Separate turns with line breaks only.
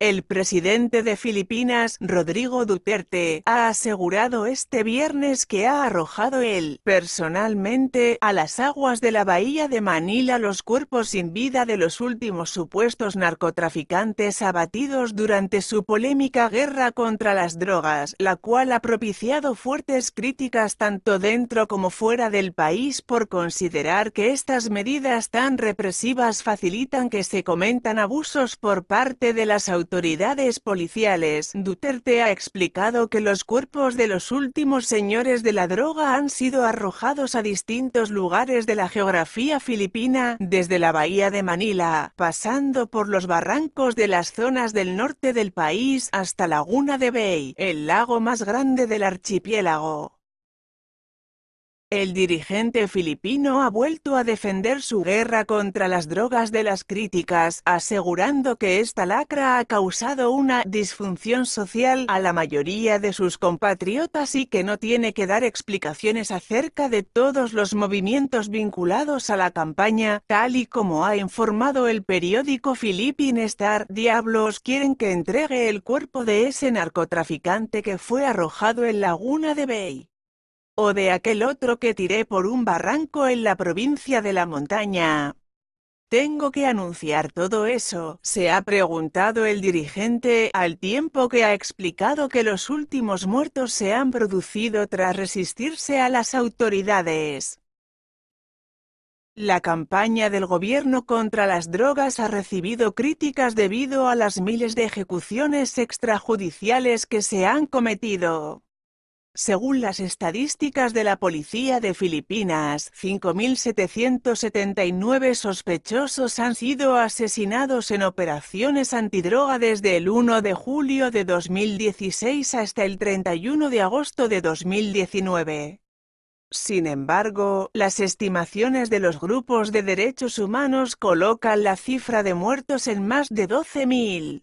El presidente de Filipinas, Rodrigo Duterte, ha asegurado este viernes que ha arrojado él, personalmente, a las aguas de la bahía de Manila los cuerpos sin vida de los últimos supuestos narcotraficantes abatidos durante su polémica guerra contra las drogas, la cual ha propiciado fuertes críticas tanto dentro como fuera del país por considerar que estas medidas tan represivas facilitan que se comentan abusos por parte de las autoridades autoridades policiales, Duterte ha explicado que los cuerpos de los últimos señores de la droga han sido arrojados a distintos lugares de la geografía filipina, desde la bahía de Manila, pasando por los barrancos de las zonas del norte del país hasta Laguna de Bay, el lago más grande del archipiélago. El dirigente filipino ha vuelto a defender su guerra contra las drogas de las críticas, asegurando que esta lacra ha causado una disfunción social a la mayoría de sus compatriotas y que no tiene que dar explicaciones acerca de todos los movimientos vinculados a la campaña, tal y como ha informado el periódico Philippine Star. Diablos quieren que entregue el cuerpo de ese narcotraficante que fue arrojado en Laguna de Bay o de aquel otro que tiré por un barranco en la provincia de la montaña. ¿Tengo que anunciar todo eso? se ha preguntado el dirigente al tiempo que ha explicado que los últimos muertos se han producido tras resistirse a las autoridades. La campaña del gobierno contra las drogas ha recibido críticas debido a las miles de ejecuciones extrajudiciales que se han cometido. Según las estadísticas de la Policía de Filipinas, 5.779 sospechosos han sido asesinados en operaciones antidroga desde el 1 de julio de 2016 hasta el 31 de agosto de 2019. Sin embargo, las estimaciones de los grupos de derechos humanos colocan la cifra de muertos en más de 12.000.